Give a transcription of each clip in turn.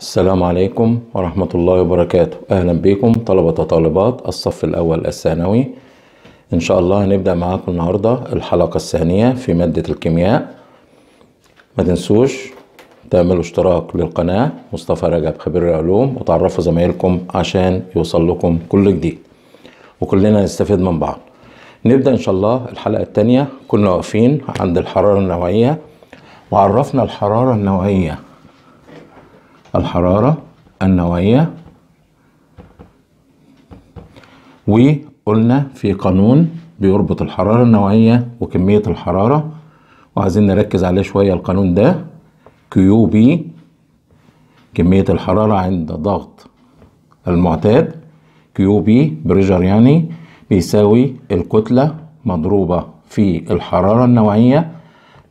السلام عليكم ورحمة الله وبركاته أهلا بكم طلبة وطالبات الصف الأول الثانوي إن شاء الله هنبدأ معاكم النهاردة الحلقة الثانية في مادة الكيمياء ما تنسوش تعملوا اشتراك للقناة مصطفى رجب خبير العلوم وتعرفوا زمايلكم عشان يوصل لكم كل جديد وكلنا نستفيد من بعض نبدأ إن شاء الله الحلقة الثانية كنا واقفين عند الحرارة النوعية وعرفنا الحرارة النوعية الحرارة النوعية وقلنا في قانون بيربط الحرارة النوعية وكمية الحرارة وعايزين نركز عليه شوية القانون ده كيو بي كمية الحرارة عند ضغط المعتاد كيو بي بريجر يعني بيساوي الكتلة مضروبة في الحرارة النوعية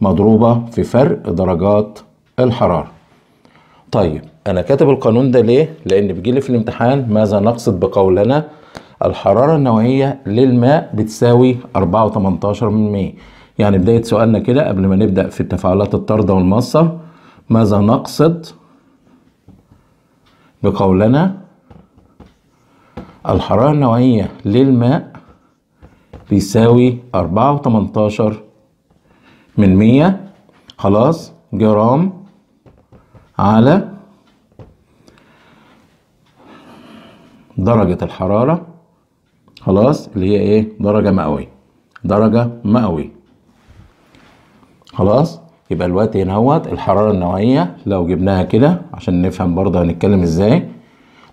مضروبة في فرق درجات الحرارة طيب انا كاتب القانون ده ليه لان بيجيلي في الامتحان ماذا نقصد بقولنا الحراره النوعيه للماء بتساوي 4.18 من يعني بدايه سؤالنا كده قبل ما نبدا في التفاعلات الطارده والمصه ماذا نقصد بقولنا الحراره النوعيه للماء بيساوي 4.18 من 100 خلاص جرام على درجة الحرارة خلاص اللي هي ايه درجة مئوية درجة مئوية خلاص يبقى الوقت هنا هوت الحرارة النوعية لو جبناها كده عشان نفهم برضه هنتكلم ازاي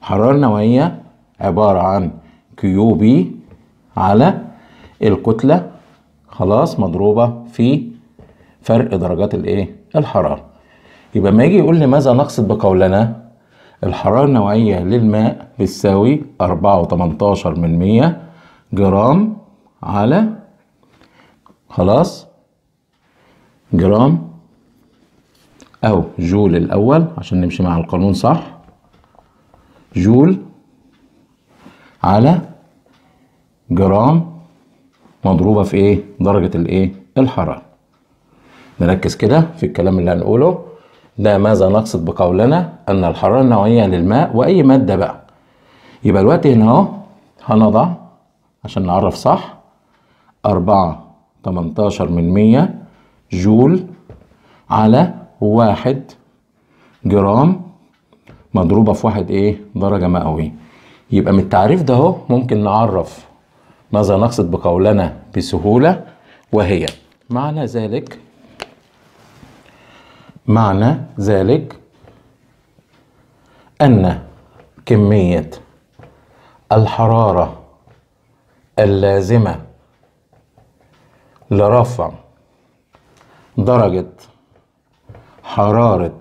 الحرارة النوعية عبارة عن كيو بي على الكتلة خلاص مضروبة في فرق درجات الايه الحرارة يبقى ما يجي يقول لي ماذا نقصد بقولنا الحرارة النوعية للماء بتساوي 4.18 من مية جرام على خلاص جرام أو جول الأول عشان نمشي مع القانون صح جول على جرام مضروبة في إيه؟ درجة الإيه؟ الحرارة نركز كده في الكلام اللي هنقوله ده ماذا نقصد بقولنا أن الحرارة النوعية للماء وأي مادة بقى يبقى الوقت هنا أهو هنضع عشان نعرف صح أربعة تمنتاشر من مية جول على واحد جرام مضروبة في واحد إيه درجة مئوية يبقى من التعريف ده أهو ممكن نعرف ماذا نقصد بقولنا بسهولة وهي معنى ذلك معنى ذلك أن كمية الحرارة اللازمة لرفع درجة حرارة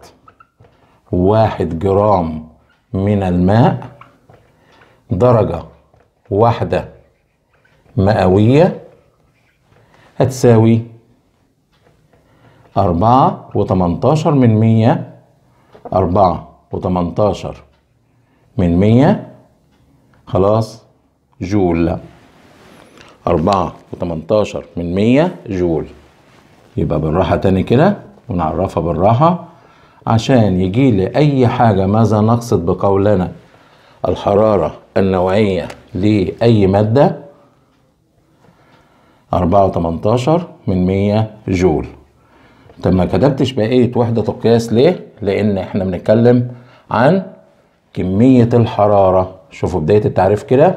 واحد جرام من الماء درجة واحدة مئوية هتساوي أربعة وتمنتاشر من مية أربعة وتمنتاشر من مية خلاص جول أربعة وتمنتاشر من مية جول يبقى بالراحة تاني كده ونعرفها بالراحة عشان يجي لي أي حاجة ماذا نقصد بقولنا الحرارة النوعية لأي مادة أربعة وتمنتاشر من مية جول طب ما كتبتش بقيه إيه؟ وحده القياس ليه لان احنا بنتكلم عن كميه الحراره شوفوا بدايه التعريف كده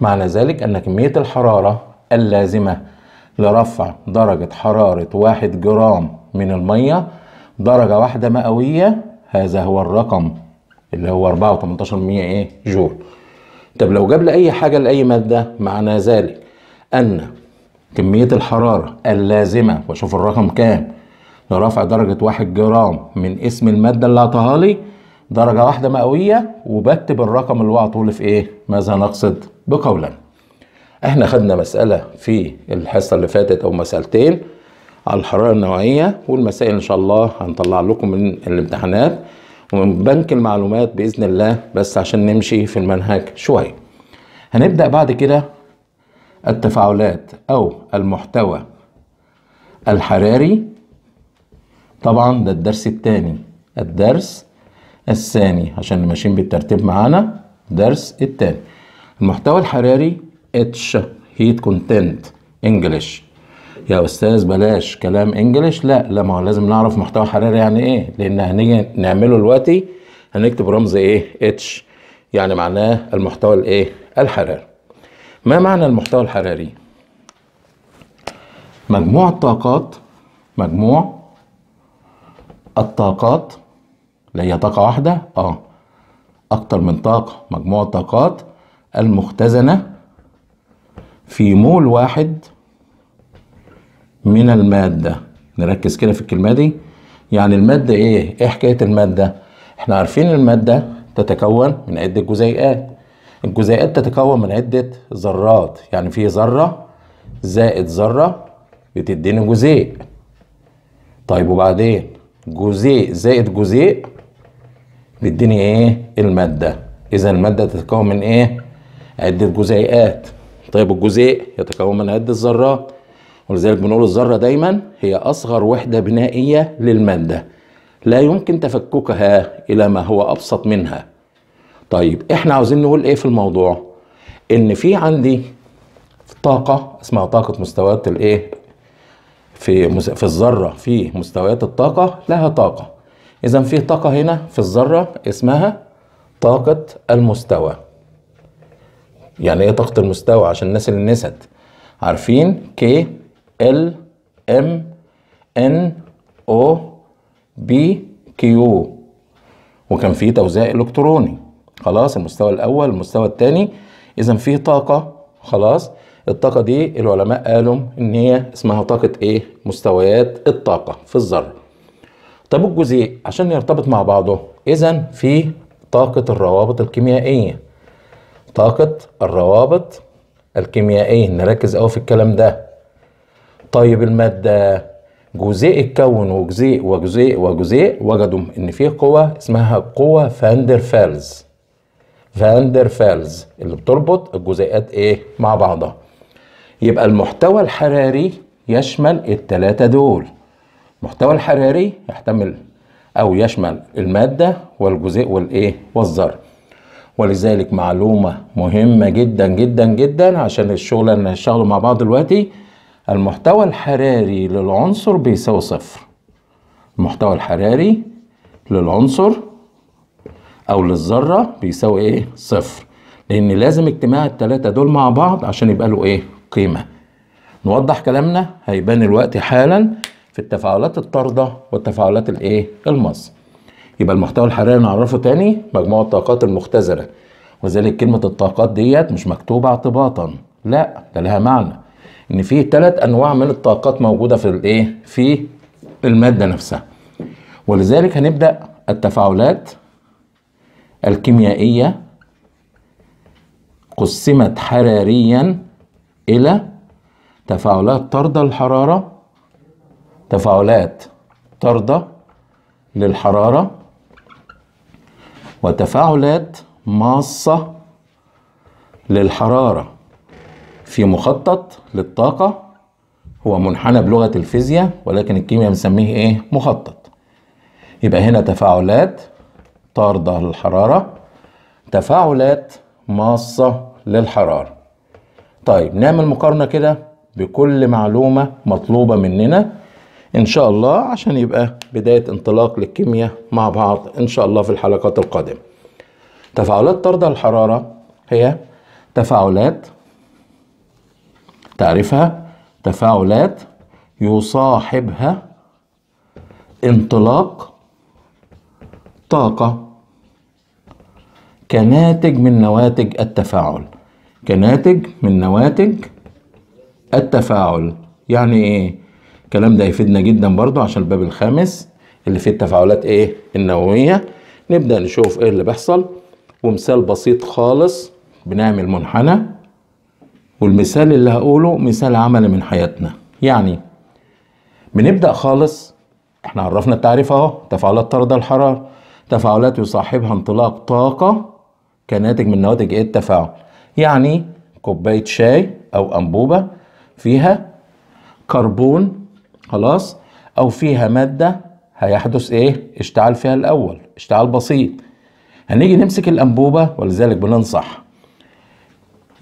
معنى ذلك ان كميه الحراره اللازمه لرفع درجه حراره واحد جرام من الميه درجه واحده مئويه هذا هو الرقم اللي هو 4.18 ايه جول طب لو جاب لي اي حاجه لاي ماده معنى ذلك ان كميه الحراره اللازمه وشوف الرقم كام لرفع درجة واحد جرام من اسم المادة اللي عطاها لي درجة واحدة مئوية وبكتب الرقم اللي هو عطولي في ايه ماذا نقصد بقولا احنا خدنا مسألة في الحصة اللي فاتت او مسألتين على الحرارة النوعية والمسائل ان شاء الله هنطلع لكم من الامتحانات ومن بنك المعلومات بإذن الله بس عشان نمشي في المنهج شوية هنبدأ بعد كده التفاعلات أو المحتوى الحراري طبعا ده الدرس الثاني الدرس الثاني عشان ماشيين بالترتيب معانا درس الثاني المحتوى الحراري اتش هيت كونتنت انجلش يا استاذ بلاش كلام انجلش لا لا ما هو لازم نعرف محتوى حراري يعني ايه لان هنيجي نعمله دلوقتي هنكتب رمز ايه اتش يعني معناه المحتوى الايه الحراري ما معنى المحتوى الحراري مجموع الطاقات مجموع الطاقات اللي هي طاقة واحدة اه أكتر من طاقة مجموع الطاقات المختزنة في مول واحد من المادة نركز كده في الكلمة دي يعني المادة ايه؟ ايه حكاية المادة؟ احنا عارفين المادة تتكون من عدة جزيئات الجزيئات تتكون من عدة ذرات يعني في ذرة زائد ذرة بتديني جزيء طيب وبعدين جزيء زائد جزيء بيديني ايه المادة اذا المادة تتكون من ايه عدة جزيئات طيب الجزيء يتكون من عدة ذرات ولذلك بنقول الذرة دايما هي أصغر وحدة بنائية للمادة لا يمكن تفككها إلى ما هو أبسط منها طيب احنا عاوزين نقول ايه في الموضوع ان في عندي طاقة اسمها طاقة مستويات الايه في في الذره في مستويات الطاقه لها طاقه اذا في طاقه هنا في الذره اسمها طاقه المستوى يعني ايه طاقه المستوى عشان الناس اللي نست عارفين K L M N O B Q وكان في توزيع الكتروني خلاص المستوى الاول المستوى الثاني اذا في طاقه خلاص الطاقة دي العلماء قالوا إن هي اسمها طاقة إيه؟ مستويات الطاقة في الذرة. طب الجزيء عشان يرتبط مع بعضه إذا في طاقة الروابط الكيميائية. طاقة الروابط الكيميائية نركز أوي في الكلام ده. طيب المادة جزيء اتكون وجزيء وجزيء وجزيء وجدوا إن في قوة اسمها قوة فاندر فالز. فاندر فالز اللي بتربط الجزيئات ايه مع بعضها يبقى المحتوى الحراري يشمل التلاتة دول المحتوى الحراري يحتمل أو يشمل المادة والجزيء والإيه والذرة ولذلك معلومة مهمة جدا جدا جدا عشان الشغل اللي هنشتغله مع بعض دلوقتي المحتوى الحراري للعنصر بيساوي صفر المحتوى الحراري للعنصر أو للذرة بيساوي إيه صفر لأن لازم اجتماع التلاتة دول مع بعض عشان يبقى له إيه قيمة نوضح كلامنا هيبان الوقت حالا في التفاعلات الطاردة والتفاعلات الايه المص يبقى المحتوى الحراري نعرفه تاني مجموع الطاقات المختزلة وذلك كلمة الطاقات ديت مش مكتوبة اعتباطا لا ده لها معنى ان في ثلاث انواع من الطاقات موجودة في الايه في المادة نفسها ولذلك هنبدأ التفاعلات الكيميائية قسمت حراريا إلى تفاعلات طاردة للحرارة تفاعلات طاردة للحرارة وتفاعلات ماصة للحرارة في مخطط للطاقة هو منحنى بلغة الفيزياء ولكن الكيمياء بنسميه ايه؟ مخطط يبقى هنا تفاعلات طاردة للحرارة تفاعلات ماصة للحرارة طيب نعمل مقارنه كده بكل معلومه مطلوبه مننا ان شاء الله عشان يبقى بدايه انطلاق للكيمياء مع بعض ان شاء الله في الحلقات القادمه تفاعلات طرد الحراره هي تفاعلات تعرفها تفاعلات يصاحبها انطلاق طاقه كناتج من نواتج التفاعل كناتج من نواتج التفاعل يعني ايه الكلام ده يفيدنا جدا برضو عشان الباب الخامس اللي فيه التفاعلات ايه النوويه نبدا نشوف ايه اللي بيحصل ومثال بسيط خالص بنعمل منحنى والمثال اللي هقوله مثال عملي من حياتنا يعني بنبدا خالص احنا عرفنا التعريف اهو تفاعلات طرد الحراره تفاعلات يصاحبها انطلاق طاقه كناتج من نواتج ايه التفاعل يعني كوبايه شاي او انبوبه فيها كربون خلاص او فيها ماده هيحدث ايه اشتعال فيها الاول اشتعال بسيط هنيجي نمسك الانبوبه ولذلك بننصح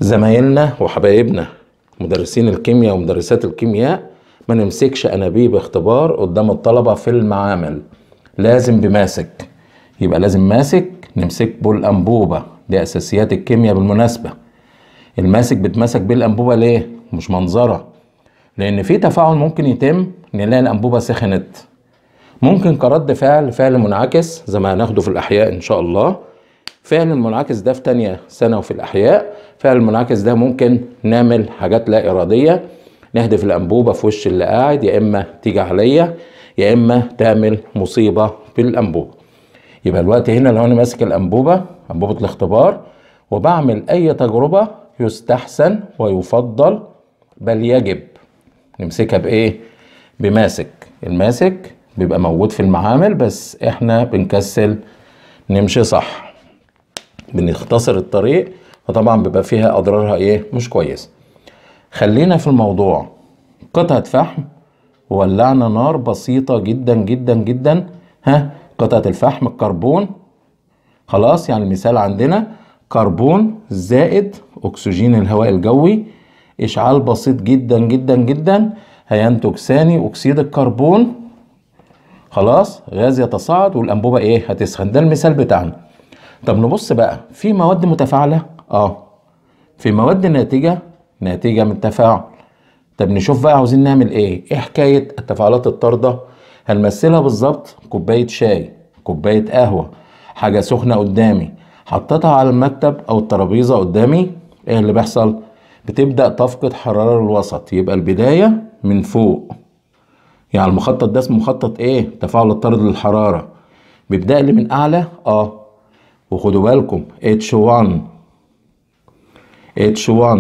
زمايلنا وحبايبنا مدرسين الكيمياء ومدرسات الكيمياء ما نمسكش انابيب اختبار قدام الطلبه في المعامل لازم بماسك يبقى لازم ماسك نمسك بالانبوبه دي اساسيات الكيمياء بالمناسبه الماسك بتمسك بيه الانبوبه ليه مش منظره لان في تفاعل ممكن يتم نلاقي الانبوبه سخنت ممكن كرد فعل فعل منعكس زي ما هناخده في الاحياء ان شاء الله فعل المنعكس ده في تانية سنة وفي الأحياء فعل المنعكس ده ممكن نعمل حاجات لا إرادية نهدف الأنبوبة في وش اللي قاعد يا إما تيجي عليا يا إما تعمل مصيبة في الأنبوبة يبقى الوقت هنا لو أنا ماسك الأنبوبة أنبوبة الاختبار وبعمل أي تجربة يستحسن ويفضل بل يجب نمسكها بايه بماسك الماسك بيبقى موجود في المعامل بس احنا بنكسل نمشي صح بنختصر الطريق وطبعا بيبقى فيها اضرارها ايه مش كويس خلينا في الموضوع قطعه فحم ولعنا نار بسيطه جدا جدا جدا ها قطعه الفحم الكربون خلاص يعني المثال عندنا كربون زائد أكسجين الهواء الجوي إشعال بسيط جدا جدا جدا هينتج ثاني أكسيد الكربون خلاص غاز يتصاعد والأنبوبة إيه هتسخن ده المثال بتاعنا طب نبص بقى في مواد متفاعلة آه في مواد ناتجة ناتجة من التفاعل طب نشوف بقى عاوزين نعمل إيه إيه حكاية التفاعلات الطاردة هنمثلها بالظبط كوباية شاي كوباية قهوة حاجة سخنة قدامي حطيتها على المكتب او الترابيزه قدامي ايه اللي بيحصل بتبدا تفقد حراره الوسط يبقى البدايه من فوق يعني المخطط ده اسمه مخطط ايه تفاعل الطرد للحراره بيبدا لي من اعلى اه وخدوا بالكم H1 H1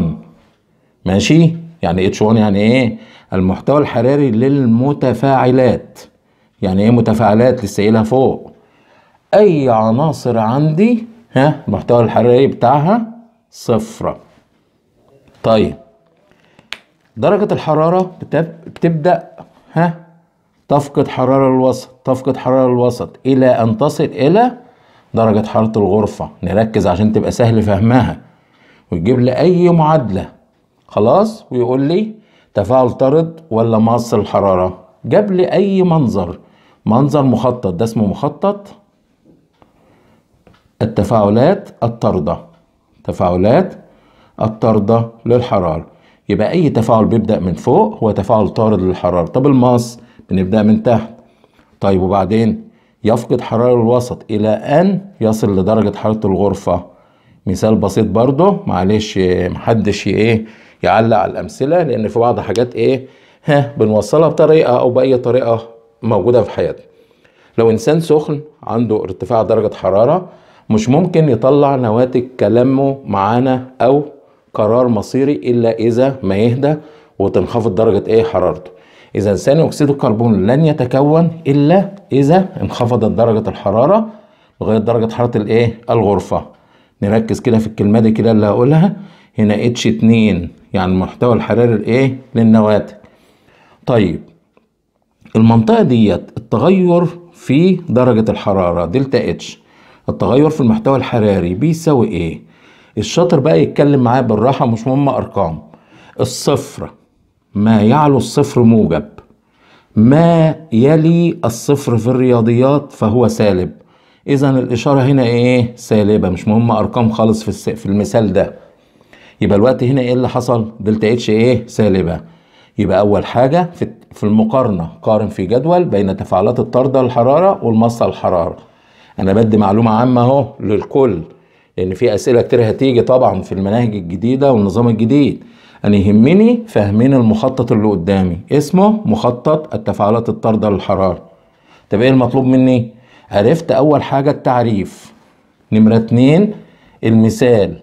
ماشي يعني H1 يعني ايه المحتوى الحراري للمتفاعلات يعني ايه متفاعلات لسه قايلها فوق اي عناصر عندي ها المحتوى الحراري بتاعها صفر طيب درجة الحرارة بتبدأ ها تفقد حرارة الوسط تفقد حرارة الوسط إلى أن تصل إلى درجة حرارة الغرفة نركز عشان تبقى سهل فهمها ويجيب لي أي معادلة خلاص ويقول لي تفاعل طرد ولا مقص الحرارة جاب لي أي منظر منظر مخطط ده اسمه مخطط التفاعلات الطاردة تفاعلات الطاردة للحرارة يبقى أي تفاعل بيبدأ من فوق هو تفاعل طارد للحرارة طب الماس بنبدأ من تحت طيب وبعدين يفقد حرارة الوسط إلى أن يصل لدرجة حرارة الغرفة مثال بسيط برضه معلش محدش إيه يعلق على الأمثلة لأن في بعض حاجات إيه ها بنوصلها بطريقة أو بأي طريقة موجودة في حياتنا لو إنسان سخن عنده ارتفاع درجة حرارة مش ممكن يطلع نواتج كلامه معانا او قرار مصيري الا اذا ما يهدى وتنخفض درجه ايه حرارته اذا ثاني اكسيد الكربون لن يتكون الا اذا انخفضت درجه الحراره لغايه درجه حراره الايه الغرفه نركز كده في الكلمه دي كده اللي هقولها هنا اتش 2 يعني المحتوى الحراري الايه للنواتج طيب المنطقه ديت التغير في درجه الحراره دلتا اتش التغير في المحتوى الحراري بيساوي ايه الشاطر بقى يتكلم معاه بالراحه مش مهم ارقام الصفر ما يعلو الصفر موجب ما يلي الصفر في الرياضيات فهو سالب اذا الاشاره هنا ايه سالبه مش مهم ارقام خالص في في المثال ده يبقى الوقت هنا ايه اللي حصل دلتا اتش ايه سالبه يبقى اول حاجه في في المقارنه قارن في جدول بين تفاعلات الطرد الحراره والمصه الحراره انا بدي معلومه عامه اهو للكل لان في اسئله كتير هتيجي طبعا في المناهج الجديده والنظام الجديد انا يهمني فاهمين المخطط اللي قدامي اسمه مخطط التفاعلات الطارده للحراره طب ايه المطلوب مني عرفت اول حاجه التعريف نمره اتنين المثال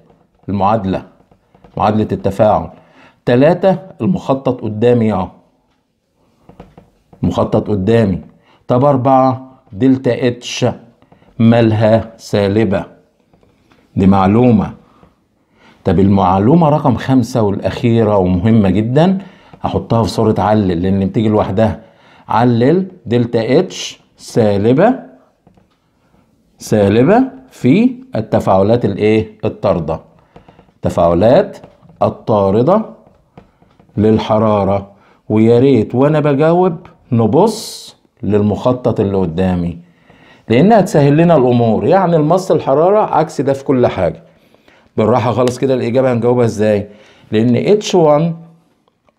المعادله معادله التفاعل تلاتة المخطط قدامي اهو المخطط قدامي طب أربعة دلتا اتش مالها سالبة دي معلومة طب المعلومة رقم خمسة والأخيرة ومهمة جدا هحطها في صورة علل لأن بتيجي لوحدها علل دلتا اتش سالبة سالبة في التفاعلات الايه الطاردة تفاعلات الطاردة للحرارة ويا ريت وانا بجاوب نبص للمخطط اللي قدامي لانها تسهل لنا الامور يعني المص الحراره عكس ده في كل حاجه بالراحه خالص كده الاجابه هنجاوبها ازاي لان H1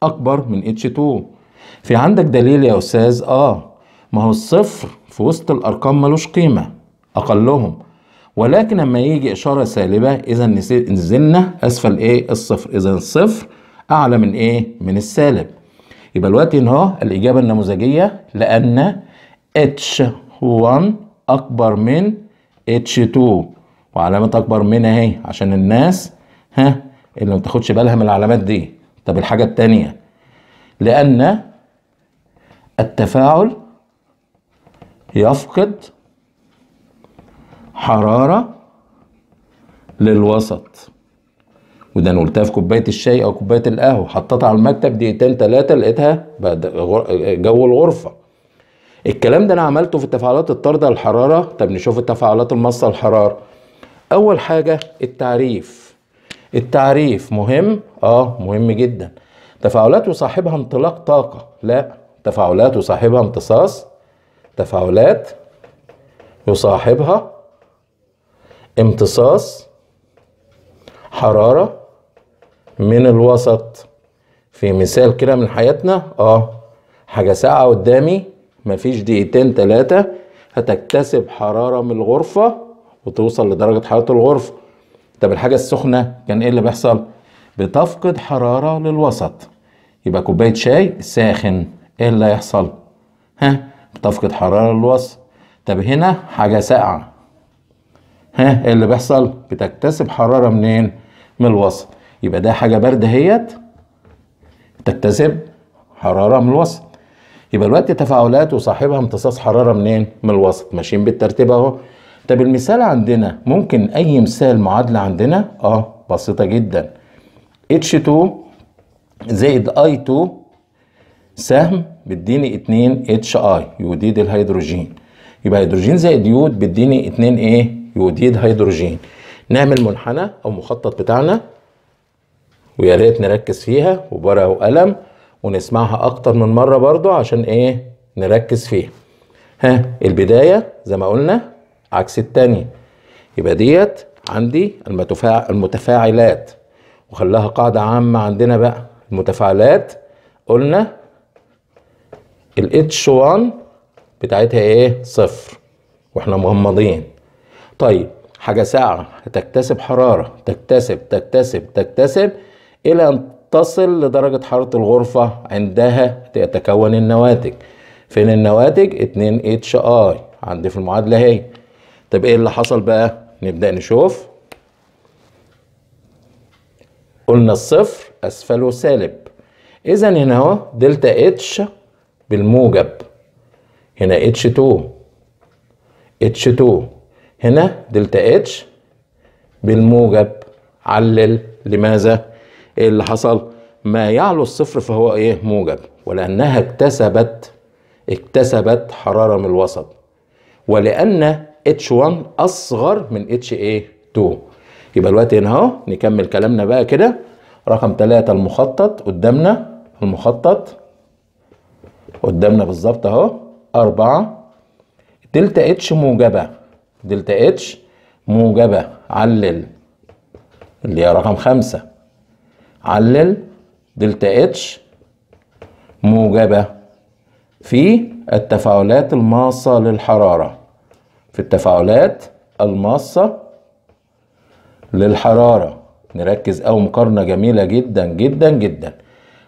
اكبر من H2 في عندك دليل يا استاذ اه ما هو الصفر في وسط الارقام ملوش قيمه اقلهم ولكن لما يجي اشاره سالبه اذا نزلنا اسفل ايه الصفر اذا الصفر اعلى من ايه من السالب يبقى الوقت ان هو الاجابه النموذجيه لان H1 اكبر من H2 وعلامة اكبر من اهي عشان الناس ها اللي ما بتاخدش بالها من العلامات دي طب الحاجة التانية لأن التفاعل يفقد حرارة للوسط وده انا قلتها في كوبايه الشاي او كوبايه القهوه حطيتها على المكتب دقيقتين ثلاثه لقيتها جو الغرفه الكلام ده انا عملته في التفاعلات الطارده الحراره طب نشوف التفاعلات المصه الحراره اول حاجه التعريف التعريف مهم اه مهم جدا تفاعلات يصاحبها انطلاق طاقه لا تفاعلات يصاحبها امتصاص تفاعلات يصاحبها امتصاص حراره من الوسط في مثال كده من حياتنا اه حاجه ساقعه قدامي مفيش دقيقتين تلاتة هتكتسب حرارة من الغرفة وتوصل لدرجة حرارة الغرفة طب الحاجة السخنة كان ايه اللي بيحصل؟ بتفقد حرارة للوسط يبقى كوباية شاي ساخن ايه اللي هيحصل؟ ها بتفقد حرارة للوسط طب هنا حاجة ساقعة ها ايه اللي بيحصل؟ بتكتسب حرارة منين؟ من الوسط يبقى ده حاجة باردة هيت تكتسب حرارة من الوسط يبقى الوقت تفاعلات وصاحبها امتصاص حراره منين؟ من الوسط ماشيين بالترتيب اهو طب المثال عندنا ممكن اي مثال معادله عندنا اه بسيطه جدا H2 زائد I2 سهم بيديني 2 اتش اي يوديد الهيدروجين يبقى هيدروجين زائد يود بيديني 2 ايه يوديد هيدروجين نعمل منحنى او مخطط بتاعنا ويا ريت نركز فيها وبره وقلم ونسمعها اكتر من مره برضو عشان ايه نركز فيها ها البدايه زي ما قلنا عكس الثانيه يبقى ديت عندي المتفاعلات وخلاها قاعده عامه عندنا بقى المتفاعلات قلنا الاتش 1 بتاعتها ايه صفر واحنا مغمضين طيب حاجه ساعه هتكتسب حراره تكتسب تكتسب تكتسب الى ان تصل لدرجة حرارة الغرفة عندها تتكون النواتج فين النواتج 2 اتش اي عندي في المعادلة اهي طب ايه اللي حصل بقى نبدأ نشوف قلنا الصفر اسفله سالب اذا هنا اهو دلتا اتش بالموجب هنا اتش 2 اتش 2 هنا دلتا اتش بالموجب علل لماذا ايه اللي حصل ما يعلو الصفر فهو ايه موجب ولانها اكتسبت اكتسبت حراره من الوسط ولان اتش 1 اصغر من اتش ايه 2 يبقى الوقت هنا اهو نكمل كلامنا بقى كده رقم 3 المخطط قدامنا المخطط قدامنا بالظبط اهو 4 دلتا اتش موجبه دلتا اتش موجبه علل اللي هي رقم 5 علل دلتا اتش موجبة في التفاعلات الماصة للحرارة في التفاعلات الماصة للحرارة نركز أو مقارنة جميلة جدا جدا جدا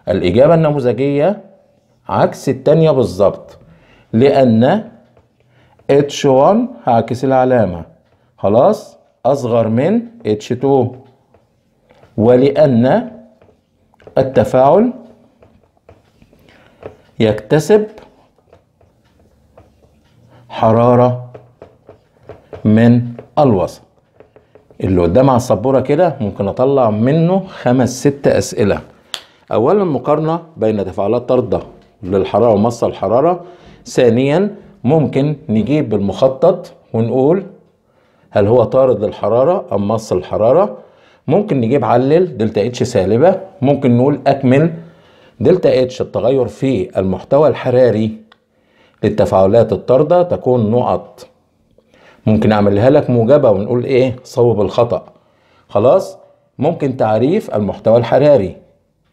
الإجابة النموذجية عكس التانية بالظبط لأن H1 هعكس العلامة خلاص أصغر من H2 ولأن التفاعل يكتسب حرارة من الوسط اللي قدام على السبورة كده ممكن اطلع منه خمس ست اسئلة اولا مقارنة بين تفاعلات طردة للحرارة ومص الحرارة ثانيا ممكن نجيب المخطط ونقول هل هو طارد للحرارة ام مص الحرارة ممكن نجيب علل دلتا اتش سالبه ممكن نقول اكمل دلتا اتش التغير في المحتوى الحراري للتفاعلات الطارده تكون نقط ممكن اعملها لك موجبه ونقول ايه صوب الخطا خلاص ممكن تعريف المحتوى الحراري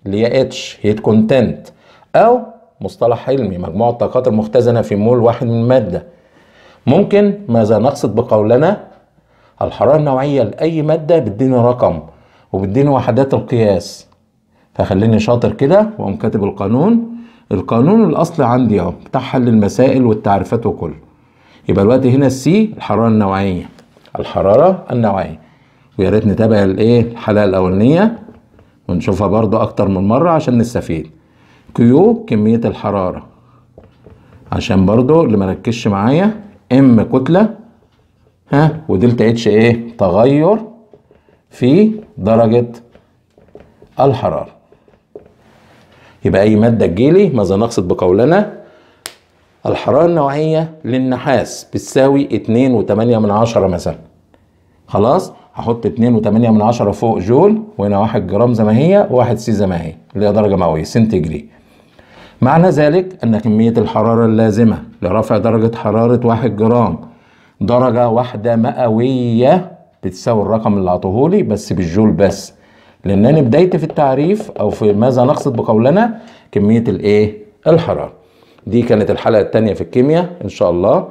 اللي هي اتش هيت كونتنت او مصطلح حلمي مجموع الطاقات المختزنه في مول واحد من الماده ممكن ماذا نقصد بقولنا الحرارة النوعية لأي مادة بتديني رقم وبتديني وحدات القياس فخليني شاطر كده وأقوم كاتب القانون القانون الأصلي عندي أهو بتاع حل المسائل والتعريفات وكله يبقى الوقت هنا السي الحرارة النوعية الحرارة النوعية ويا ريت نتابع الايه الحلقة الأولانية ونشوفها برضو أكتر من مرة عشان نستفيد كيو كمية الحرارة عشان برضو اللي مركزش معايا ام كتلة ها ودلتا اتش ايه تغير في درجة الحرارة يبقى اي مادة تجيلي ماذا نقصد بقولنا الحرارة النوعية للنحاس بتساوي 2.8 من عشرة مثلا خلاص هحط 2.8 من عشرة فوق جول وهنا 1 جرام زي ما هي و1 سي زي ما هي اللي هي درجة مئوية سنتيجري معنى ذلك أن كمية الحرارة اللازمة لرفع درجة حرارة 1 جرام درجة واحدة مئوية بتساوي الرقم اللي عطوهولي بس بالجول بس لأن أنا بدايت في التعريف أو في ماذا نقصد بقولنا كمية الإيه؟ الحرارة دي كانت الحلقة التانية في الكيمياء إن شاء الله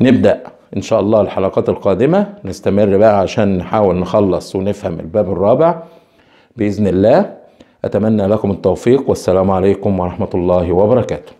نبدأ إن شاء الله الحلقات القادمة نستمر بقى عشان نحاول نخلص ونفهم الباب الرابع بإذن الله أتمنى لكم التوفيق والسلام عليكم ورحمة الله وبركاته